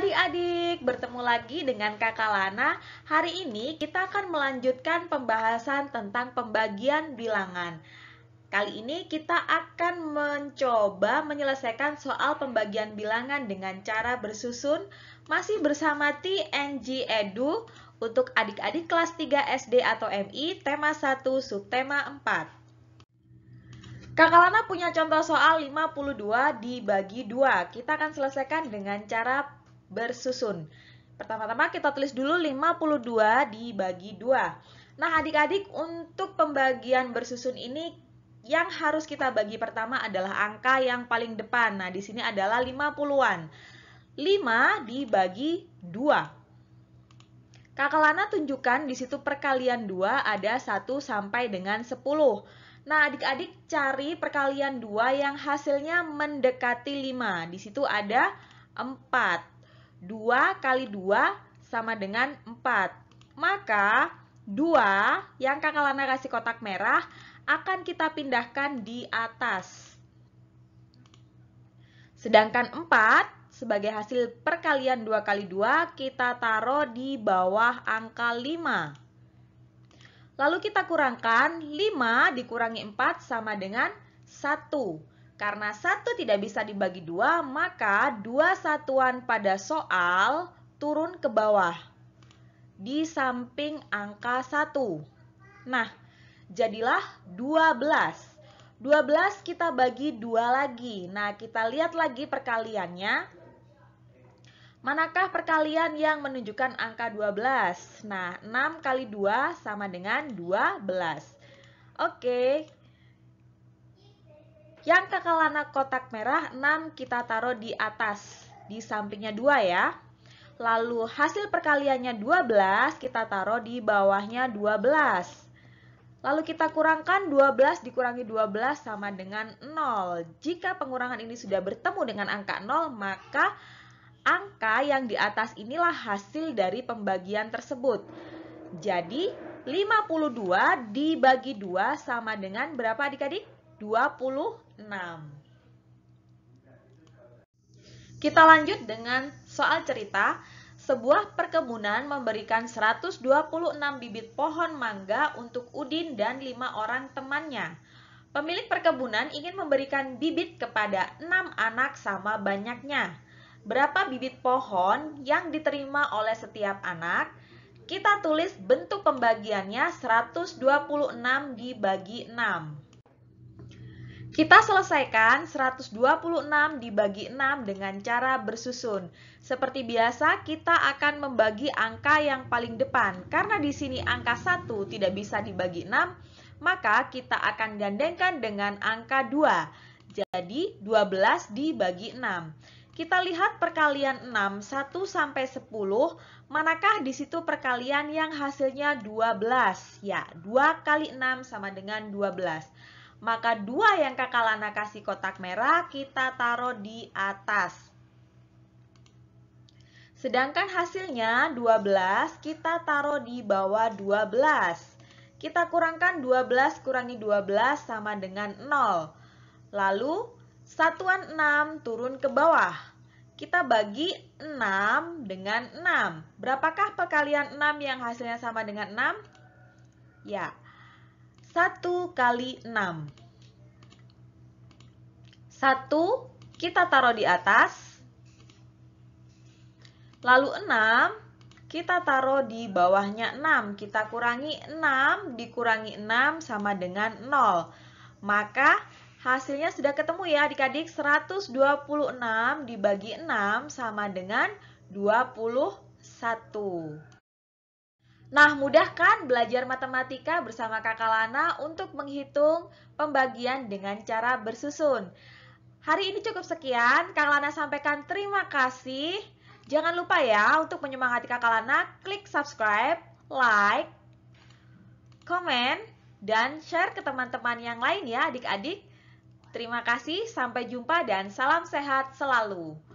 adik-adik, bertemu lagi dengan kakak Lana. Hari ini kita akan melanjutkan pembahasan tentang pembagian bilangan. Kali ini kita akan mencoba menyelesaikan soal pembagian bilangan dengan cara bersusun masih bersama TNG Edu untuk adik-adik kelas 3 SD atau MI, tema 1, subtema 4. Kakak Lana punya contoh soal 52 dibagi 2. Kita akan selesaikan dengan cara bersusun. Pertama-tama kita tulis dulu 52 dibagi 2. Nah, adik-adik untuk pembagian bersusun ini yang harus kita bagi pertama adalah angka yang paling depan. Nah, di sini adalah 50-an. 5 dibagi 2. Kakak Lana tunjukkan di situ perkalian 2 ada 1 sampai dengan 10. Nah, adik-adik cari perkalian 2 yang hasilnya mendekati 5. Di situ ada 4. 2 kali 2 sama dengan 4. Maka 2 yang kakak Lana kasih kotak merah akan kita pindahkan di atas. Sedangkan 4 sebagai hasil perkalian 2 kali 2 kita taruh di bawah angka 5. Lalu kita kurangkan 5 dikurangi 4 sama dengan 1. Karena satu tidak bisa dibagi dua, maka dua satuan pada soal turun ke bawah di samping angka satu. Nah, jadilah 12. 12 kita bagi dua lagi. Nah, kita lihat lagi perkaliannya. Manakah perkalian yang menunjukkan angka 12? Nah, 6 kali 2 sama dengan 12. Oke, yang kekalana kotak merah 6 kita taruh di atas, di sampingnya 2 ya. Lalu hasil perkaliannya 12 kita taruh di bawahnya 12. Lalu kita kurangkan 12 dikurangi 12 sama dengan 0. Jika pengurangan ini sudah bertemu dengan angka 0, maka angka yang di atas inilah hasil dari pembagian tersebut. Jadi, 52 dibagi 2 sama dengan berapa adik-adik? 26. Kita lanjut dengan soal cerita. Sebuah perkebunan memberikan 126 bibit pohon mangga untuk Udin dan lima orang temannya. Pemilik perkebunan ingin memberikan bibit kepada enam anak sama banyaknya. Berapa bibit pohon yang diterima oleh setiap anak? Kita tulis bentuk pembagiannya 126 dibagi 6. Kita selesaikan 126 dibagi 6 dengan cara bersusun. Seperti biasa, kita akan membagi angka yang paling depan. Karena di sini angka 1 tidak bisa dibagi 6, maka kita akan gandengkan dengan angka 2. Jadi, 12 dibagi 6. Kita lihat perkalian 6, 1 sampai 10, manakah di situ perkalian yang hasilnya 12? Ya, 2 kali 6 sama dengan 12 maka dua yang kakak Lana kasih kotak merah kita taruh di atas. Sedangkan hasilnya 12 kita taruh di bawah 12. Kita kurangkan 12 kurangi 12 sama dengan 0. Lalu satuan 6 turun ke bawah. Kita bagi 6 dengan 6. Berapakah perkalian 6 yang hasilnya sama dengan 6? Ya, 1 kali 6. 1 kita taruh di atas. Lalu 6 kita taruh di bawahnya 6. Kita kurangi 6 dikurangi 6 sama dengan 0. Maka hasilnya sudah ketemu ya adik-adik. 126 dibagi 6 sama dengan 21. Nah, mudah kan belajar matematika bersama kakak Lana untuk menghitung pembagian dengan cara bersusun. Hari ini cukup sekian, Kak Lana sampaikan terima kasih. Jangan lupa ya untuk menyemangati kakak Lana, klik subscribe, like, komen, dan share ke teman-teman yang lain ya adik-adik. Terima kasih, sampai jumpa dan salam sehat selalu.